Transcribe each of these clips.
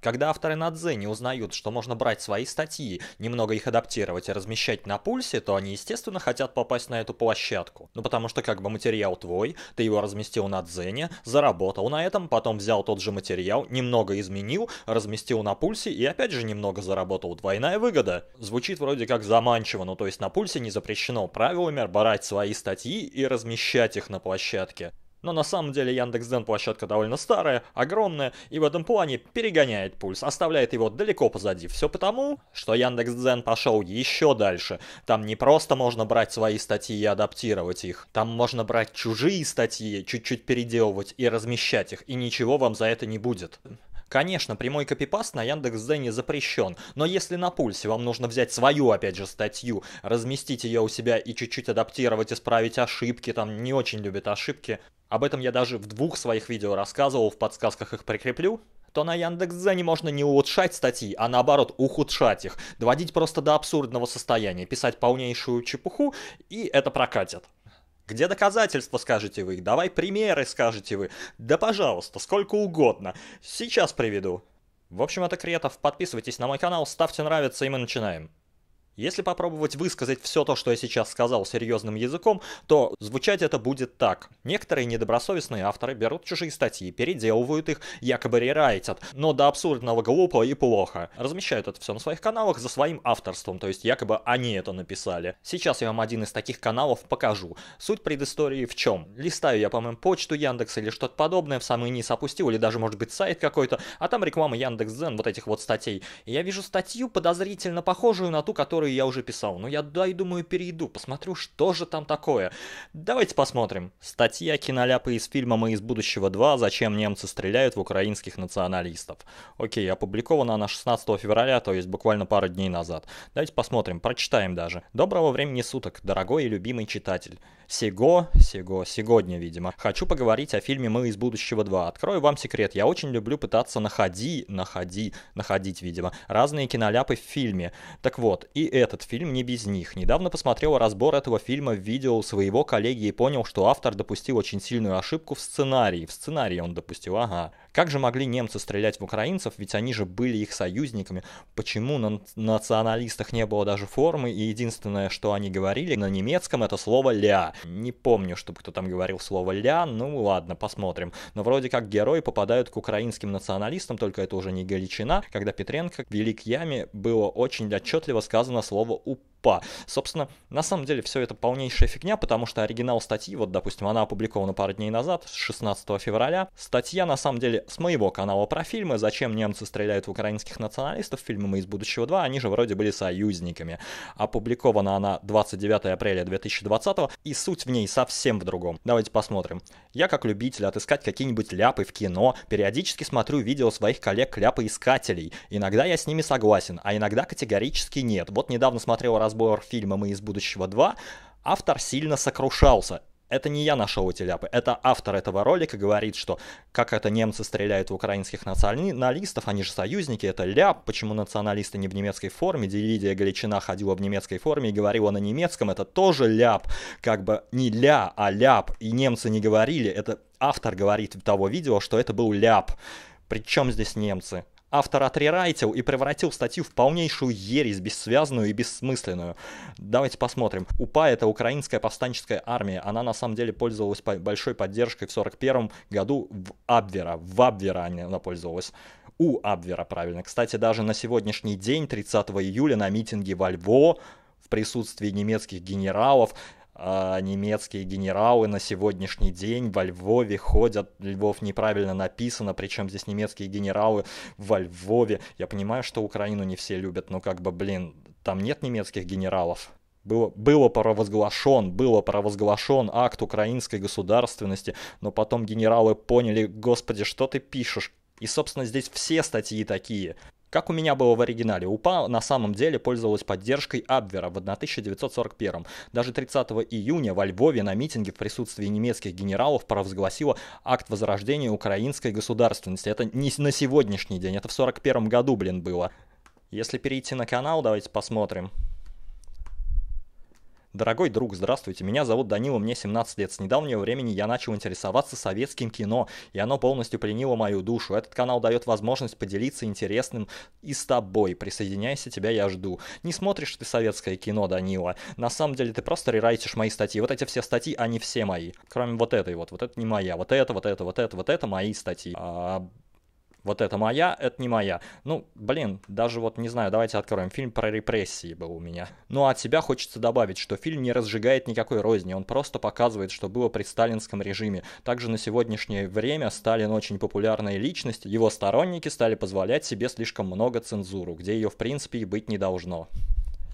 Когда авторы Надзене узнают, что можно брать свои статьи, немного их адаптировать и размещать на пульсе, то они, естественно, хотят попасть на эту площадку. Ну потому что как бы материал твой, ты его разместил на Дзене, заработал на этом, потом взял тот же материал, немного изменил, разместил на пульсе и опять же немного заработал. Двойная выгода. Звучит вроде как заманчиво, но то есть на пульсе не запрещено правилами брать свои статьи и размещать их на площадке. Но на самом деле Яндекс.Ден площадка довольно старая, огромная и в этом плане перегоняет пульс, оставляет его далеко позади. Все потому, что Яндекс.Дзен пошел еще дальше. Там не просто можно брать свои статьи и адаптировать их, там можно брать чужие статьи, чуть-чуть переделывать и размещать их, и ничего вам за это не будет. Конечно, прямой копипаст на Яндекс.Дзене запрещен, но если на пульсе вам нужно взять свою, опять же, статью, разместить ее у себя и чуть-чуть адаптировать, исправить ошибки, там не очень любят ошибки, об этом я даже в двух своих видео рассказывал, в подсказках их прикреплю, то на Яндекс.Дзене можно не улучшать статьи, а наоборот ухудшать их, доводить просто до абсурдного состояния, писать полнейшую чепуху, и это прокатит. Где доказательства, скажете вы? Давай примеры, скажете вы. Да пожалуйста, сколько угодно. Сейчас приведу. В общем, это Кретов. Подписывайтесь на мой канал, ставьте нравится, и мы начинаем. Если попробовать высказать все то, что я сейчас сказал серьезным языком, то звучать это будет так. Некоторые недобросовестные авторы берут чужие статьи, переделывают их, якобы рерайтят, но до абсурдного глупо и плохо. Размещают это все на своих каналах за своим авторством, то есть якобы они это написали. Сейчас я вам один из таких каналов покажу. Суть предыстории в чем? Листаю я, по-моему, почту Яндекс или что-то подобное, в самый низ опустил, или даже, может быть, сайт какой-то, а там реклама Яндекс.Дзен, вот этих вот статей. И я вижу статью, подозрительно похожую на ту, которую которые я уже писал. но «Ну, я, дай, думаю, перейду, посмотрю, что же там такое. Давайте посмотрим. Статья киноляпы из фильма «Мы из будущего 2. Зачем немцы стреляют в украинских националистов». Окей, опубликована она 16 февраля, то есть буквально пару дней назад. Давайте посмотрим, прочитаем даже. Доброго времени суток, дорогой и любимый читатель. Сего, сего, сегодня, видимо. Хочу поговорить о фильме «Мы из будущего 2». Открою вам секрет, я очень люблю пытаться находи, находи, находить, видимо, разные киноляпы в фильме. Так вот, и этот фильм не без них. Недавно посмотрел разбор этого фильма в видео своего коллеги и понял, что автор допустил очень сильную ошибку в сценарии. В сценарии он допустил, ага. Как же могли немцы стрелять в украинцев, ведь они же были их союзниками? Почему на националистах не было даже формы, и единственное, что они говорили на немецком, это слово «ля». Не помню, чтобы кто там говорил слово «ля», ну ладно, посмотрим. Но вроде как герои попадают к украинским националистам, только это уже не Галичина, когда Петренко в к яме, было очень отчетливо сказано słowo op тупа. Собственно, на самом деле все это полнейшая фигня, потому что оригинал статьи, вот, допустим, она опубликована пару дней назад, с 16 февраля. Статья, на самом деле, с моего канала про фильмы, зачем немцы стреляют в украинских националистов, фильмы «Мы из будущего 2», они же вроде были союзниками. Опубликована она 29 апреля 2020 и суть в ней совсем в другом. Давайте посмотрим. Я, как любитель, отыскать какие-нибудь ляпы в кино, периодически смотрю видео своих коллег-ляпоискателей. Иногда я с ними согласен, а иногда категорически нет. Вот недавно смотрел раз разбор фильма «Мы из будущего 2», автор сильно сокрушался. Это не я нашел эти ляпы, это автор этого ролика говорит, что как это немцы стреляют в украинских националистов, они же союзники, это ляп, почему националисты не в немецкой форме, Дивидия Галичина ходила в немецкой форме и говорила на немецком, это тоже ляп, как бы не ля, а ляп, и немцы не говорили, это автор говорит в того видео, что это был ляп, причем здесь немцы? автор отрерайтил и превратил статью в полнейшую ересь, бессвязную и бессмысленную. Давайте посмотрим. УПА — это украинская повстанческая армия. Она на самом деле пользовалась большой поддержкой в 41 году в Абвера. В Абвера она пользовалась у Абвера, правильно. Кстати, даже на сегодняшний день, 30 июля, на митинге во Льво в присутствии немецких генералов а, немецкие генералы на сегодняшний день во Львове ходят, Львов неправильно написано, причем здесь немецкие генералы во Львове. Я понимаю, что Украину не все любят, но как бы, блин, там нет немецких генералов. Было, было провозглашен, было провозглашен акт украинской государственности, но потом генералы поняли, господи, что ты пишешь? И, собственно, здесь все статьи такие. Как у меня было в оригинале, УПА на самом деле пользовалась поддержкой Абвера в 1941. Даже 30 июня во Львове на митинге в присутствии немецких генералов провозгласила акт возрождения украинской государственности. Это не на сегодняшний день, это в 1941 году, блин, было. Если перейти на канал, давайте посмотрим. Дорогой друг, здравствуйте, меня зовут Данила, мне 17 лет. С недавнего времени я начал интересоваться советским кино, и оно полностью приняло мою душу. Этот канал дает возможность поделиться интересным и с тобой. Присоединяйся, тебя я жду. Не смотришь ты советское кино, Данила. На самом деле ты просто рерайтишь мои статьи. Вот эти все статьи, они все мои. Кроме вот этой вот. Вот это не моя. Вот это, вот это, вот это, вот это мои статьи. А, вот это моя, это не моя. Ну, блин, даже вот не знаю, давайте откроем. Фильм про репрессии был у меня. Ну, а от себя хочется добавить, что фильм не разжигает никакой розни, он просто показывает, что было при сталинском режиме. Также на сегодняшнее время Сталин очень популярная личность, его сторонники стали позволять себе слишком много цензуру, где ее в принципе и быть не должно.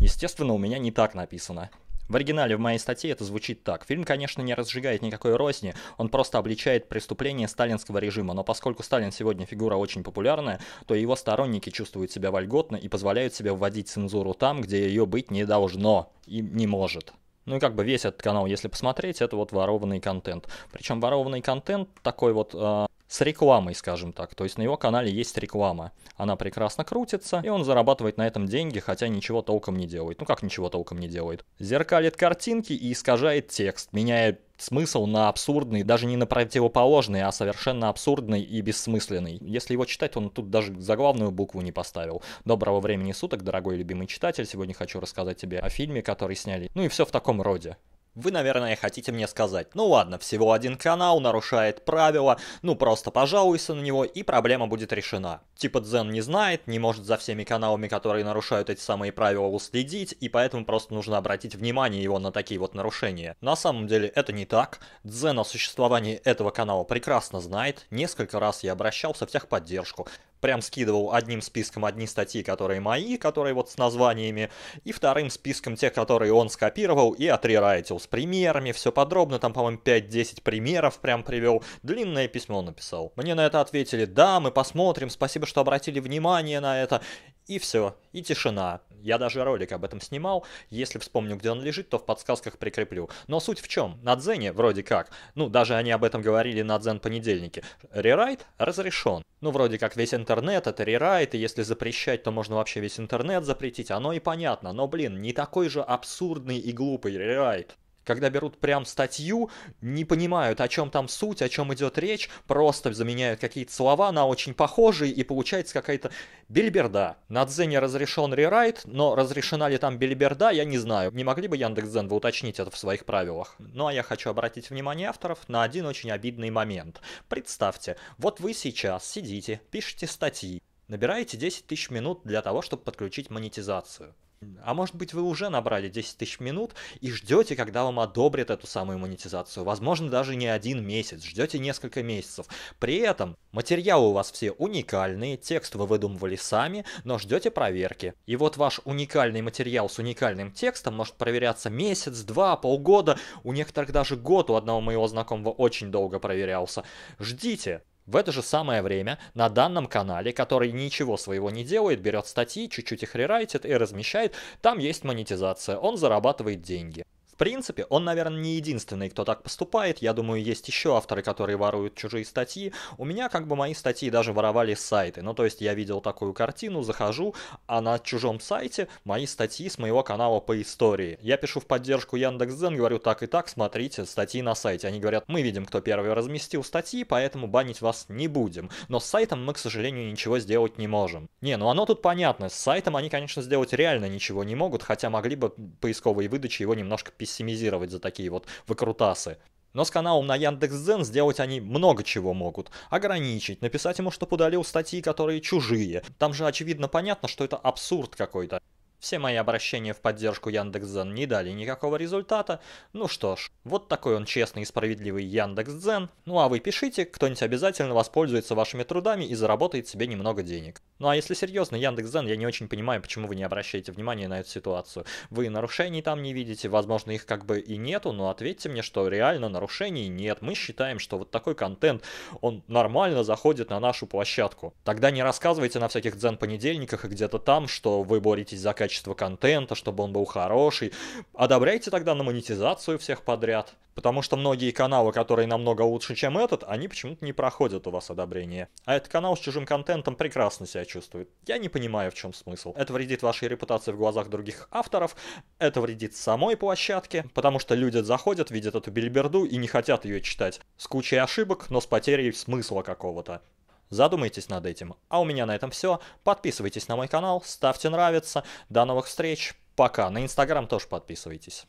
Естественно, у меня не так написано. В оригинале в моей статье это звучит так. Фильм, конечно, не разжигает никакой розни, он просто обличает преступление сталинского режима, но поскольку Сталин сегодня фигура очень популярная, то его сторонники чувствуют себя вольготно и позволяют себе вводить цензуру там, где ее быть не должно и не может. Ну и как бы весь этот канал, если посмотреть, это вот ворованный контент. Причем ворованный контент такой вот э, с рекламой, скажем так. То есть на его канале есть реклама. Она прекрасно крутится, и он зарабатывает на этом деньги, хотя ничего толком не делает. Ну как ничего толком не делает? Зеркалит картинки и искажает текст, меняя смысл на абсурдный, даже не на противоположный, а совершенно абсурдный и бессмысленный. Если его читать, он тут даже заглавную букву не поставил. Доброго времени суток, дорогой любимый читатель. Сегодня хочу рассказать тебе о фильме, который сняли. Ну и все в таком роде. Вы, наверное, хотите мне сказать, ну ладно, всего один канал, нарушает правила, ну просто пожалуйся на него, и проблема будет решена. Типа Дзен не знает, не может за всеми каналами, которые нарушают эти самые правила, уследить, и поэтому просто нужно обратить внимание его на такие вот нарушения. На самом деле это не так. Дзен о существовании этого канала прекрасно знает, несколько раз я обращался в техподдержку прям скидывал одним списком одни статьи, которые мои, которые вот с названиями, и вторым списком те, которые он скопировал и отрерайтил с примерами, все подробно, там, по-моему, 5-10 примеров прям привел, длинное письмо он написал. Мне на это ответили, да, мы посмотрим, спасибо, что обратили внимание на это, и все, и тишина. Я даже ролик об этом снимал. Если вспомню, где он лежит, то в подсказках прикреплю. Но суть в чем? На Дзене вроде как, ну даже они об этом говорили на Дзен понедельнике, рерайт разрешен. Ну вроде как весь интернет это рерайт, и если запрещать, то можно вообще весь интернет запретить. Оно и понятно, но блин, не такой же абсурдный и глупый рерайт. Когда берут прям статью, не понимают, о чем там суть, о чем идет речь, просто заменяют какие-то слова на очень похожие, и получается какая-то бельберда. На Дзене разрешен рерайт, но разрешена ли там бельберда, я не знаю. Не могли бы Яндекс.Дзен вы уточнить это в своих правилах? Ну а я хочу обратить внимание авторов на один очень обидный момент. Представьте, вот вы сейчас сидите, пишете статьи, набираете 10 тысяч минут для того, чтобы подключить монетизацию. А может быть, вы уже набрали 10 тысяч минут и ждете, когда вам одобрят эту самую монетизацию. Возможно, даже не один месяц, ждете несколько месяцев. При этом материалы у вас все уникальные, текст вы выдумывали сами, но ждете проверки. И вот ваш уникальный материал с уникальным текстом может проверяться месяц, два, полгода, у некоторых даже год у одного моего знакомого очень долго проверялся. Ждите. В это же самое время на данном канале, который ничего своего не делает, берет статьи, чуть-чуть их рерайтит и размещает, там есть монетизация, он зарабатывает деньги. В принципе, он, наверное, не единственный, кто так поступает. Я думаю, есть еще авторы, которые воруют чужие статьи. У меня как бы мои статьи даже воровали с сайты. Ну, то есть я видел такую картину, захожу, а на чужом сайте мои статьи с моего канала по истории. Я пишу в поддержку Яндекс.Дзен, говорю так и так, смотрите статьи на сайте. Они говорят, мы видим, кто первый разместил статьи, поэтому банить вас не будем. Но с сайтом мы, к сожалению, ничего сделать не можем. Не, ну оно тут понятно. С сайтом они, конечно, сделать реально ничего не могут, хотя могли бы поисковые выдачи его немножко пессимизировать за такие вот выкрутасы. Но с каналом на Яндекс.Дзен сделать они много чего могут. Ограничить, написать ему, что удалил статьи, которые чужие. Там же очевидно понятно, что это абсурд какой-то. Все мои обращения в поддержку Яндекс.Дзен не дали никакого результата. Ну что ж, вот такой он честный и справедливый Яндекс.Дзен. Ну а вы пишите, кто-нибудь обязательно воспользуется вашими трудами и заработает себе немного денег. Ну а если серьезно, Яндекс.Дзен, я не очень понимаю, почему вы не обращаете внимания на эту ситуацию. Вы нарушений там не видите, возможно их как бы и нету, но ответьте мне, что реально нарушений нет. Мы считаем, что вот такой контент, он нормально заходит на нашу площадку. Тогда не рассказывайте на всяких дзен-понедельниках и где-то там, что вы боретесь за качество качество контента, чтобы он был хороший. Одобряйте тогда на монетизацию всех подряд. Потому что многие каналы, которые намного лучше, чем этот, они почему-то не проходят у вас одобрение. А этот канал с чужим контентом прекрасно себя чувствует. Я не понимаю, в чем смысл. Это вредит вашей репутации в глазах других авторов, это вредит самой площадке, потому что люди заходят, видят эту бельберду и не хотят ее читать. С кучей ошибок, но с потерей смысла какого-то. Задумайтесь над этим. А у меня на этом все. Подписывайтесь на мой канал, ставьте нравится. До новых встреч. Пока. На Инстаграм тоже подписывайтесь.